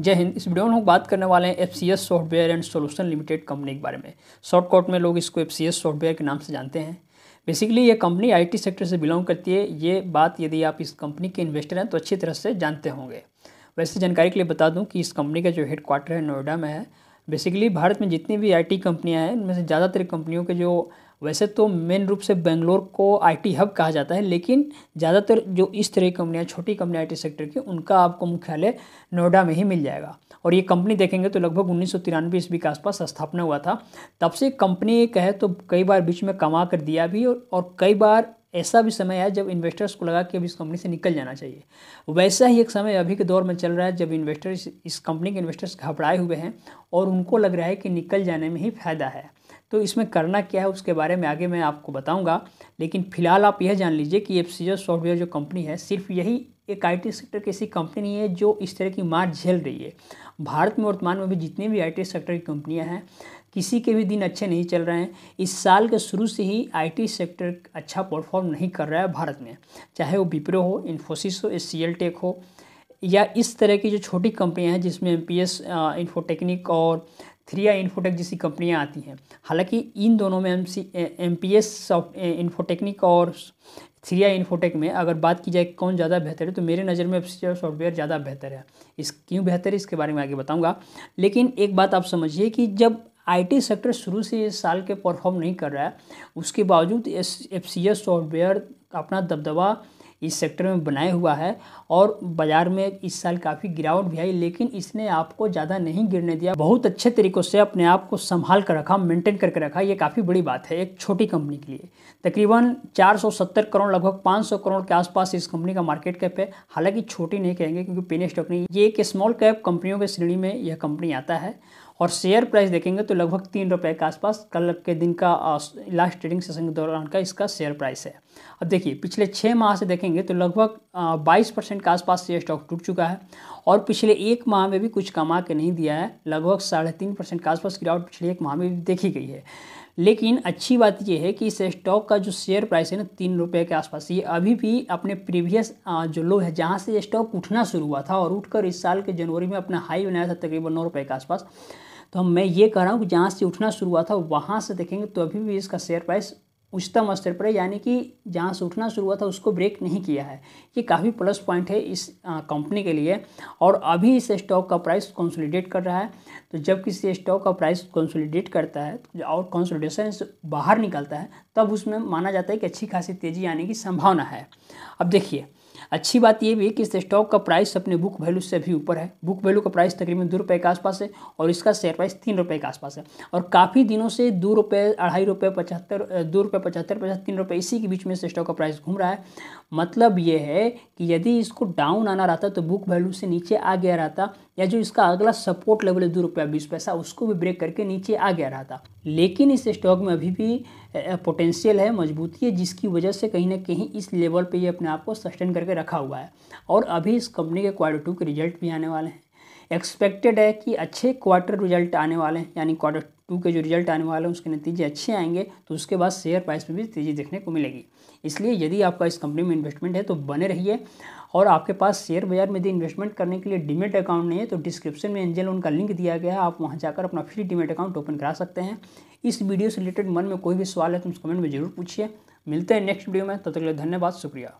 जय हिंद इस वीडियो में हम बात करने वाले हैं F C S software and solution limited company के बारे में शॉर्टकट में लोग इसको एफ सी एस सॉफ्टवेयर के नाम से जानते हैं बेसिकली ये कंपनी आईटी सेक्टर से बिलोंग करती है ये बात यदि आप इस कंपनी के इन्वेस्टर हैं तो अच्छी तरह से जानते होंगे वैसे जानकारी के लिए बता दूँ कि इस कंपनी का जो हेड क्वार्टर है नोएडा में है बेसिकली भारत में जितनी भी आई कंपनियां हैं उनमें से ज़्यादातर कंपनियों के जो वैसे तो मेन रूप से बेंगलोर को आईटी हब कहा जाता है लेकिन ज़्यादातर जो इस तरह की कंपनियाँ छोटी कंपनियाँ आईटी सेक्टर की उनका आपको मुख्यालय नोएडा में ही मिल जाएगा और ये कंपनी देखेंगे तो लगभग उन्नीस सौ तिरानवे ईस्वी के आसपास स्थापना हुआ था तब से कंपनी कहे तो कई बार बीच में कमा कर दिया भी और, और कई बार ऐसा भी समय आया जब इन्वेस्टर्स को लगा कि अब इस कंपनी से निकल जाना चाहिए वैसा ही एक समय अभी के दौर में चल रहा है जब इन्वेस्टर्स इस कंपनी के इन्वेस्टर्स घबराए हुए हैं और उनको लग रहा है कि निकल जाने में ही फ़ायदा है तो इसमें करना क्या है उसके बारे में आगे मैं आपको बताऊंगा लेकिन फ़िलहाल आप यह जान लीजिए कि एफसीजर सॉफ्टवेयर जो कंपनी है सिर्फ यही एक आईटी सेक्टर की ऐसी कंपनी नहीं है जो इस तरह की मार झेल रही है भारत में वर्तमान में भी जितने भी आईटी सेक्टर की कंपनियां हैं किसी के भी दिन अच्छे नहीं चल रहे हैं इस साल के शुरू से ही आईटी सेक्टर अच्छा परफॉर्म नहीं कर रहा है भारत में चाहे वो विप्रो हो इन्फोसिस हो एस टेक हो या इस तरह की जो छोटी कंपनियां हैं जिसमें एम पी एस इन्फोटेक्निक और थ्री आई इन्फोटेक जैसी कंपनियां आती हैं हालांकि इन दोनों में M C M P S infotechnic और थ्री आई इन्फोटेक में अगर बात की जाए कौन ज़्यादा बेहतर है तो मेरे नज़र में सॉफ्टवेयर ज़्यादा बेहतर है इस क्यों बेहतर है इसके बारे में आगे बताऊँगा लेकिन एक बात आप समझिए कि जब आईटी सेक्टर शुरू से इस साल के परफॉर्म नहीं कर रहा है उसके बावजूद एफ सी एस सॉफ्टवेयर अपना दबदबा इस सेक्टर में बनाए हुआ है और बाज़ार में इस साल काफ़ी गिरावट भी आई लेकिन इसने आपको ज़्यादा नहीं गिरने दिया बहुत अच्छे तरीक़ों से अपने आप को संभाल कर रखा मेंटेन करके रखा ये काफ़ी बड़ी बात है एक छोटी कंपनी के लिए तकरीबन 470 करोड़ लगभग 500 करोड़ के आसपास इस कंपनी का मार्केट कैप है हालांकि छोटी नहीं कहेंगे क्योंकि पेन स्टॉक नहीं ये एक स्मॉल कैप कंपनियों के श्रेणी में यह कंपनी आता है और शेयर प्राइस देखेंगे तो लगभग तीन रुपये के आसपास कल के दिन का लास्ट ट्रेडिंग सेशन के दौरान का इसका शेयर प्राइस है अब देखिए पिछले छः माह से देखेंगे तो लगभग बाईस परसेंट के आसपास ये स्टॉक टूट चुका है और पिछले एक माह में भी कुछ कमा के नहीं दिया है लगभग साढ़े तीन परसेंट के आसपास गिरावट पिछले एक माह में भी देखी गई है लेकिन अच्छी बात यह है कि इस स्टॉक का जो शेयर प्राइस है ना तीन रुपये के आसपास ये अभी भी अपने प्रीवियस जो लो है जहाँ से ये स्टॉक उठना शुरू हुआ था और उठकर इस साल के जनवरी में अपना हाई बनाया था तकरीबन नौ रुपये के आसपास तो हम मैं ये कह रहा हूँ कि जहाँ से उठना शुरू हुआ था वहाँ से देखेंगे तो अभी भी इसका शेयर प्राइस उच्चतम स्तर पर है यानी कि जहाँ से उठना शुरू हुआ था उसको ब्रेक नहीं किया है ये काफ़ी प्लस पॉइंट है इस कंपनी के लिए और अभी इस स्टॉक का प्राइस कंसोलिडेट कर रहा है तो जब किसी स्टॉक का प्राइस कंसोलिडेट करता है तो और कंसोलिडेशन से बाहर निकलता है तब उसमें माना जाता है कि अच्छी खासी तेज़ी आने की संभावना है अब देखिए अच्छी बात यह भी है कि इस स्टॉक का प्राइस अपने बुक वैल्यू से भी ऊपर है बुक वैल्यू का प्राइस तकरीबन दो रुपये के आसपास है और इसका शेयर प्राइस तीन रुपये के आसपास है और काफ़ी दिनों से दो रुपये अढ़ाई रुपये पचहत्तर दो रुपये पचहत्तर पचास तीन रुपये इसी के बीच में इस स्टॉक का प्राइस घूम रहा है मतलब ये है कि यदि इसको डाउन आना रहता तो बुक वैल्यू से नीचे आ गया रहता या जो इसका अगला सपोर्ट लेवल है दो रुपया बीस पैसा उसको भी ब्रेक करके नीचे आ गया रहता लेकिन इस स्टॉक में अभी भी पोटेंशियल है मजबूती है जिसकी वजह से कहीं ना कहीं इस लेवल पे ये अपने आप को सस्टेन करके रखा हुआ है और अभी इस कंपनी के क्वार्टर टू के रिजल्ट भी आने वाले हैं एक्सपेक्टेड है कि अच्छे क्वार्टर रिजल्ट आने वाले हैं यानी क्वार्टर टू के जो रिजल्ट आने वाले हैं उसके नतीजे अच्छे आएंगे तो उसके बाद शेयर प्राइस में भी तेज़ी देखने को मिलेगी इसलिए यदि आपका इस कंपनी में इन्वेस्टमेंट है तो बने रहिए और आपके पास शेयर बाजार में यदि इन्वेस्टमेंट करने के लिए डिमेट अकाउंट नहीं है तो डिस्क्रिप्शन में एंजल उनका लिंक दिया गया है आप वहाँ जाकर अपना फ्री डिमेट अकाउंट ओपन करा सकते हैं इस वीडियो से रिलेटेड मन में कोई भी सवाल है तो उस कमेंट में जरूर पूछिए मिलते हैं नेक्स्ट वीडियो में तब तो तक धन्यवाद शुक्रिया